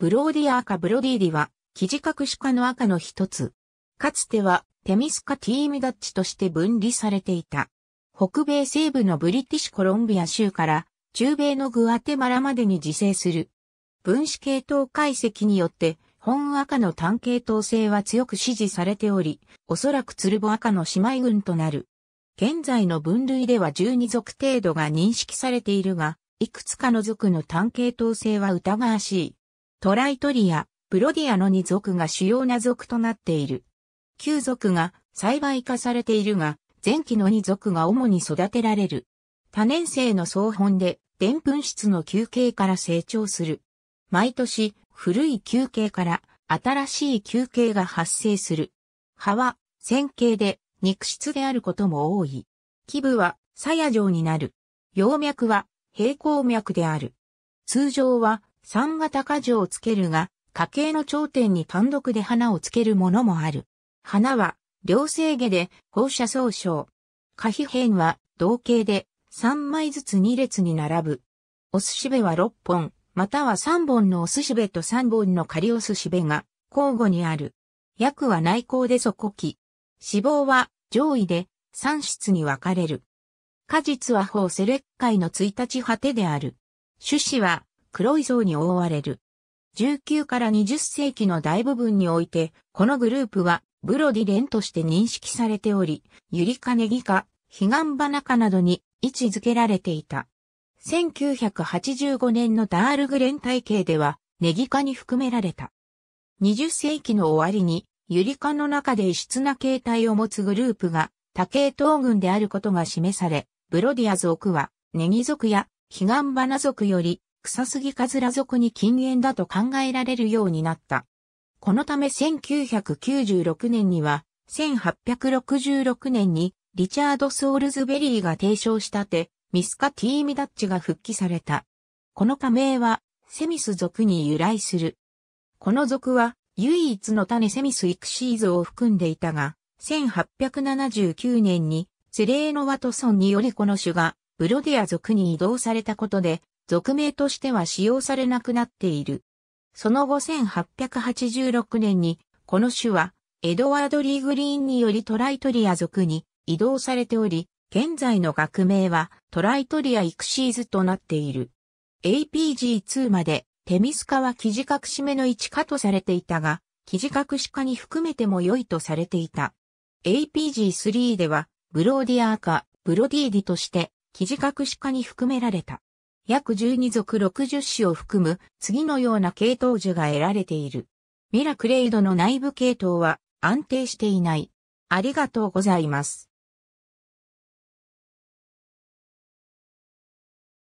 ブローディア赤ブロディーディは、生地隠し科の赤の一つ。かつては、テミスカティームダッチとして分離されていた。北米西部のブリティッシュコロンビア州から、中米のグアテマラまでに自生する。分子系統解析によって、本赤の単系統性は強く支持されており、おそらくツルボ赤の姉妹群となる。現在の分類では12属程度が認識されているが、いくつかの属の単系統性は疑わしい。トライトリア、プロディアの2族が主要な族となっている。旧族が栽培化されているが、前期の2族が主に育てられる。多年生の総本で、澱粉質の休憩から成長する。毎年、古い休憩から新しい休憩が発生する。葉は、線形で、肉質であることも多い。基部は、鞘状になる。葉脈は、平行脈である。通常は、三型果樹をつけるが、家系の頂点に単独で花をつけるものもある。花は、両生下で放射総称。花皮変は、同型で、3枚ずつ2列に並ぶ。お寿司ベは6本、または3本のお寿司ベと3本の仮お寿司ベが、交互にある。薬は内向で底気。脂肪は、上位で、3室に分かれる。果実は法セレッイの1日果てである。種子は、黒い像に覆われる。19から20世紀の大部分において、このグループはブロディレンとして認識されており、ユリカネギカ、ヒガンバナカなどに位置づけられていた。1985年のダールグレン体系では、ネギ科に含められた。20世紀の終わりに、ユリカの中で異質な形態を持つグループが、多系統群であることが示され、ブロディア族は、ネギ族や、ヒガンバナ族より、草杉カズラ族に禁煙だと考えられるようになった。このため1996年には、1866年にリチャード・ソールズベリーが提唱したて、ミスカティーミダッチが復帰された。この加盟は、セミス族に由来する。この族は、唯一の種セミスイクシーズを含んでいたが、1879年に、セレーノ・ワトソンによりこの種が、ブロディア族に移動されたことで、俗名としては使用されなくなっている。その後1886年に、この種は、エドワード・リー・グリーンによりトライトリア族に移動されており、現在の学名はトライトリア・イクシーズとなっている。APG2 まで、テミスカは記地隠し目の置化とされていたが、記事隠し化に含めても良いとされていた。APG3 では、ブローディアーカ、ブロディーディとして、記事隠し化に含められた。約12族60種を含む次のような系統樹が得られている。ミラクレイドの内部系統は安定していない。ありがとうございます。